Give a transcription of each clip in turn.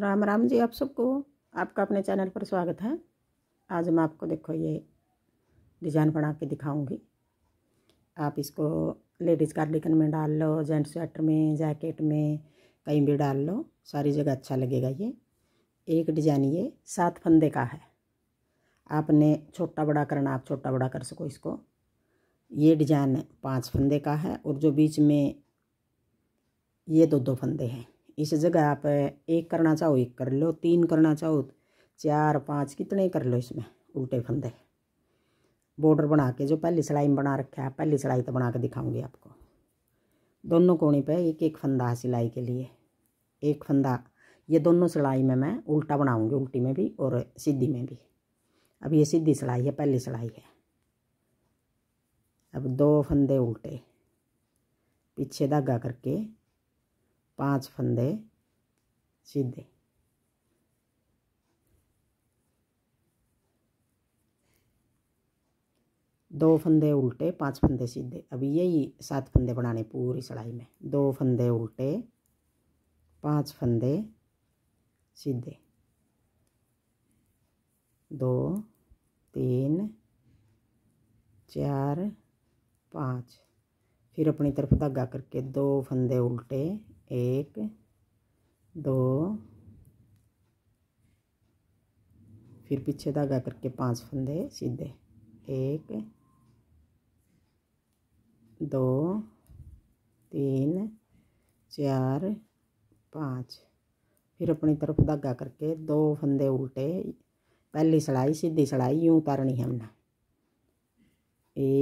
राम राम जी आप सबको आपका अपने चैनल पर स्वागत है आज मैं आपको देखो ये डिज़ाइन बना के दिखाऊंगी आप इसको लेडीज़ कार्डिकन में डाल लो जेंट स्वेटर में जैकेट में कहीं भी डाल लो सारी जगह अच्छा लगेगा ये एक डिज़ाइन ये सात फंदे का है आपने छोटा बड़ा करना आप छोटा बड़ा कर सको इसको ये डिज़ाइन पाँच फंदे का है और जो बीच में ये दो दो फंदे हैं इस जगह आप एक करना चाहो एक कर लो तीन करना चाहो चार पाँच कितने कर लो इसमें उल्टे फंदे बॉर्डर बना के जो पहली सिलाई में बना रखा है पहली सिलाई तो बना के दिखाऊंगी आपको दोनों कोने पे एक एक फंदा है सिलाई के लिए एक फंदा ये दोनों सिलाई में मैं उल्टा बनाऊंगी उल्टी में भी और सीधी में भी अब ये सीधी सिलाई है पहली सिलाई है अब दो फंदे उल्टे पीछे धागा करके पांच फंदे सीधे दो फंदे उल्टे पांच फंदे सीधे अभी यही सात फंदे बनाने पूरी सिलाई में दो फंदे उल्टे पांच फंदे सीधे दो तीन चार पाँच फिर अपनी तरफ धागा करके दो फंदे उल्टे एक दो फिर पीछे धागा करके पांच फंदे सीधे एक दो तीन चार पाँच फिर अपनी तरफ धागा करके दो फंदे उल्टे पहली सिलाई सीधी सिलाई यूं उतारनी है हमने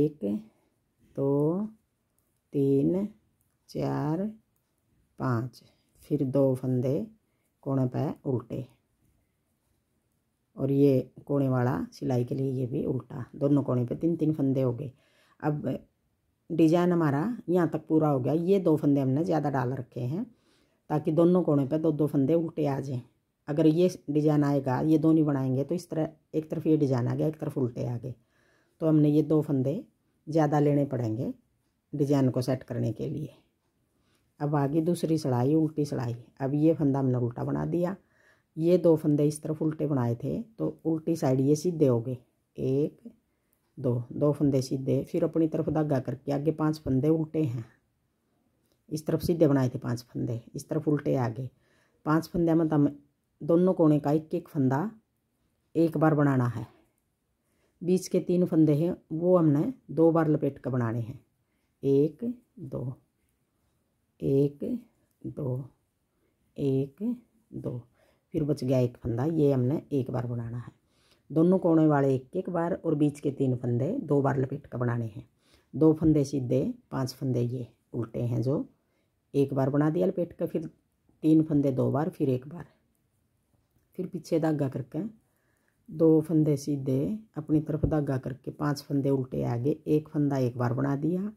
एक दो तीन चार पाँच फिर दो फंदे कोने पे उल्टे और ये कोने वाला सिलाई के लिए ये भी उल्टा दोनों कोने पे तीन तीन फंदे हो गए अब डिजाइन हमारा यहाँ तक पूरा हो गया ये दो फंदे हमने ज़्यादा डाल रखे हैं ताकि दोनों कोने पे दो दो फंदे उल्टे आ जाएं अगर ये डिजाइन आएगा ये दो नहीं बनाएंगे तो इस तरह एक तरफ ये डिजाइन आ गया एक तरफ उल्टे आ गए तो हमने ये दो फंदे ज़्यादा लेने पड़ेंगे डिजाइन को सेट करने के लिए अब आगे दूसरी सड़ाई उल्टी सड़ाई अब ये फंदा हमने उल्टा बना दिया ये दो फंदे इस तरफ उल्टे बनाए थे तो उल्टी साइड ये सीधे हो गए एक दो दो फंदे सीधे फिर अपनी तरफ धागा करके आगे पांच फंदे उल्टे हैं इस तरफ सीधे बनाए थे पांच फंदे इस तरफ उल्टे आगे पांच पाँच फंदे में तो हम दोनों कोने का एक एक फंदा एक बार बनाना है बीच के तीन फंदे हैं वो हमने दो बार लपेट कर बनाने हैं एक दो एक दो एक दो फिर बच गया एक फंदा ये हमने एक बार बनाना है दोनों कोने वाले एक एक बार और बीच के तीन फंदे दो बार लपेट कर बनाने हैं दो फंदे सीधे पांच फंदे ये उल्टे हैं जो एक बार बना दिया लपेट कर फिर तीन फंदे दो बार फिर एक बार फिर पीछे धागा करके दो फंदे सीधे अपनी तरफ धागा करके पांच फंदे उल्टे आगे एक फंदा एक बार बना दिया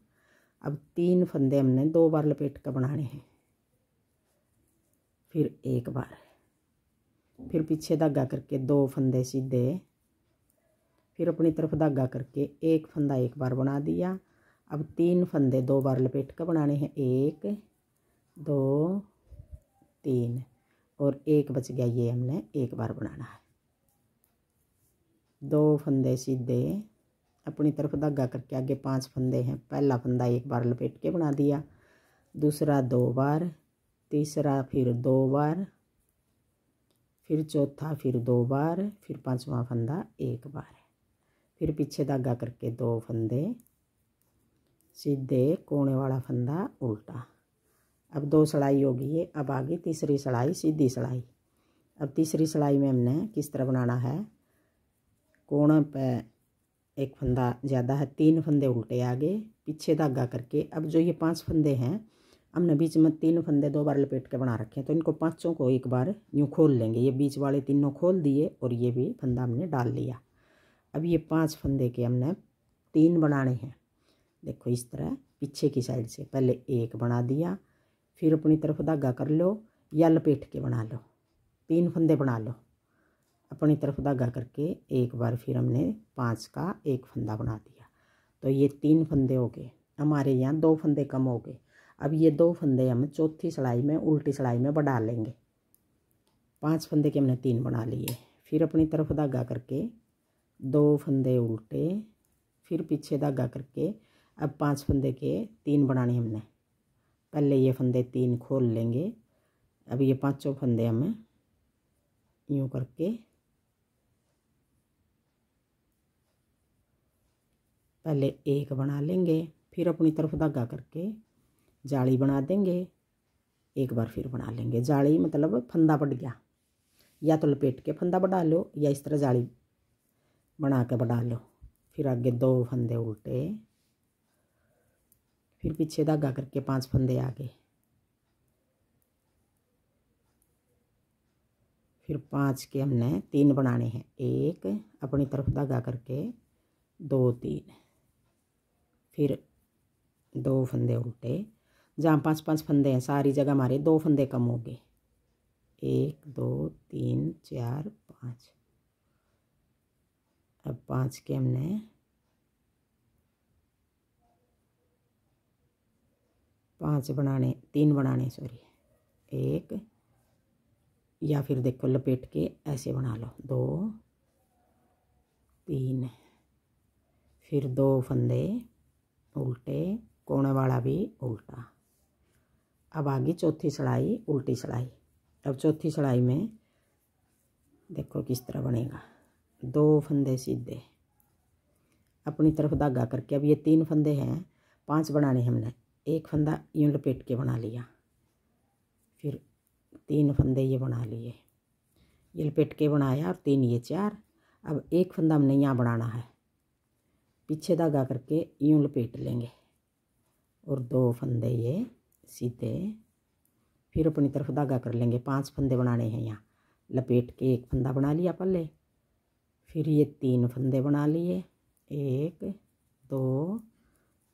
अब तीन फंदे हमने दो बार लपेट कर बनाने हैं फिर एक बार फिर पीछे धागा करके दो फंदे सीधे फिर अपनी तरफ धागा करके एक फंदा एक बार बना दिया अब तीन फंदे दो बार लपेट कर बनाने हैं एक दो तीन और एक बच गया ये हमने एक बार बनाना है दो फंदे सीधे अपनी तरफ धागा करके आगे पांच फंदे हैं पहला फंदा एक बार लपेट के बना दिया दूसरा दो बार तीसरा फिर दो बार फिर चौथा फिर दो बार फिर पांचवा फंदा एक बार फिर पीछे धागा करके दो फंदे सीधे कोने वाला फंदा उल्टा अब दो सड़ाई हो गई है अब आ गई तीसरी सड़ाई सीधी सड़ाई अब तीसरी सड़ाई में हमने किस तरह बनाना है कोने पे एक फंदा ज़्यादा है तीन फंदे उल्टे आ गए पीछे धागा करके अब जो ये पांच फंदे हैं हमने बीच में तीन फंदे दो बार लपेट के बना रखे हैं तो इनको पांचों को एक बार यूँ खोल लेंगे ये बीच वाले तीनों खोल दिए और ये भी फंदा हमने डाल लिया अब ये पांच फंदे के हमने तीन बनाने हैं देखो इस तरह पीछे की साइड से पहले एक बना दिया फिर अपनी तरफ धागा कर लो या लपेट के बना लो तीन फंदे बना लो अपनी तरफ धागा करके एक बार फिर हमने पाँच का एक फंदा बना दिया तो ये तीन फंदे हो गए हमारे यहाँ दो फंदे कम हो गए अब ये दो फंदे हम चौथी सिलाई में उल्टी सिलाई में बढ़ा लेंगे पांच फंदे के हमने तीन बना लिए फिर अपनी तरफ धागा करके दो फंदे उल्टे फिर पीछे धागा करके अब पांच फंदे के तीन बनाने हमने पहले ये फंदे तीन खोल लेंगे अब ये पांचों फंदे हम यूँ करके पहले एक बना लेंगे फिर अपनी तरफ धागा करके जाली बना देंगे एक बार फिर बना लेंगे जाली मतलब फंदा बढ़ गया या तो लपेट के फंदा बढ़ा लो या इस तरह जाली बना के बढ़ा लो फिर आगे दो फंदे उल्टे फिर पीछे धागा करके पांच फंदे आगे फिर पांच के हमने तीन बनाने हैं एक अपनी तरफ धागा करके दो तीन फिर दो फंदे उल्टे जहाँ पांच पांच फंदे हैं सारी जगह हमारे दो फंदे कम हो गए एक दो तीन चार पाँच अब पाँच के हमने पांच बनाने तीन बनाने सॉरी एक या फिर देखो लपेट के ऐसे बना लो दो तीन फिर दो फंदे उल्टे कोने वाला भी उल्टा अब आगे चौथी सड़ाई उल्टी सिलाई अब चौथी सड़ाई में देखो किस तरह बनेगा दो फंदे सीधे अपनी तरफ धागा करके अब ये तीन फंदे हैं पांच बनाने हमने एक फंदा यूं लपेट के बना लिया फिर तीन फंदे ये बना लिए ये लपेट के बनाया और तीन ये चार अब एक फंदा हमने यहाँ बनाना है पीछे धागा करके यूं लपेट लेंगे और दो फंदे ये सीधे फिर अपनी तरफ धागा कर लेंगे पांच फंदे बनाने हैं यहाँ लपेट के एक फंदा बना लिया पहले फिर ये तीन फंदे बना लिए एक दो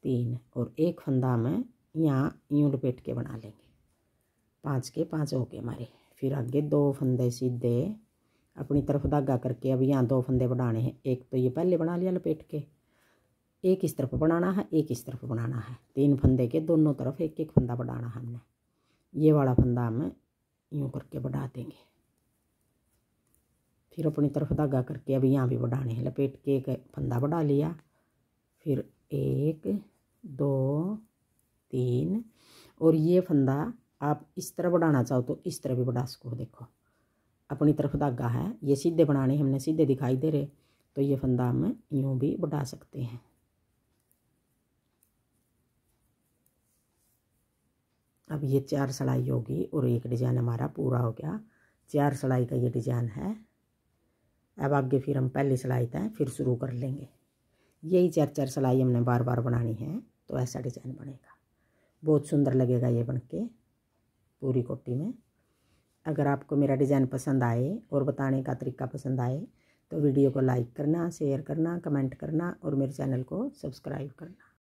तीन और एक फंदा में यहाँ यूं लपेट के बना लेंगे पाँच के पाँच हो गए हमारे फिर आगे दो फंदे सीधे अपनी तरफ धागा करके अब यहाँ दो फंदे बनाने हैं एक तो ये पहले बना लिया लपेट के एक इस तरफ बनाना है एक इस तरफ बनाना है तीन फंदे के दोनों तरफ एक एक फंदा बढ़ाना है हमने ये वाला फंदा हम यूँ करके बढ़ा देंगे फिर अपनी तरफ धागा करके अभी यहाँ भी बढ़ाने हैं लपेट के एक फंदा बढ़ा लिया फिर एक दो तीन और ये फंदा आप इस तरह बढ़ाना चाहो तो इस तरह भी बढ़ा सको देखो अपनी तरफ धागा है ये सीधे बनाने हमने सीधे दिखाई दे रहे तो ये फंदा हम यूँ भी बढ़ा सकते हैं अब ये चार सलाई होगी और एक डिज़ाइन हमारा पूरा हो गया चार सलाई का ये डिज़ाइन है अब आगे फिर हम पहली सिलाई तय फिर शुरू कर लेंगे यही चार चार सलाई हमने बार बार बनानी है तो ऐसा डिज़ाइन बनेगा बहुत सुंदर लगेगा ये बन के पूरी कोटी में अगर आपको मेरा डिज़ाइन पसंद आए और बताने का तरीका पसंद आए तो वीडियो को लाइक करना शेयर करना कमेंट करना और मेरे चैनल को सब्सक्राइब करना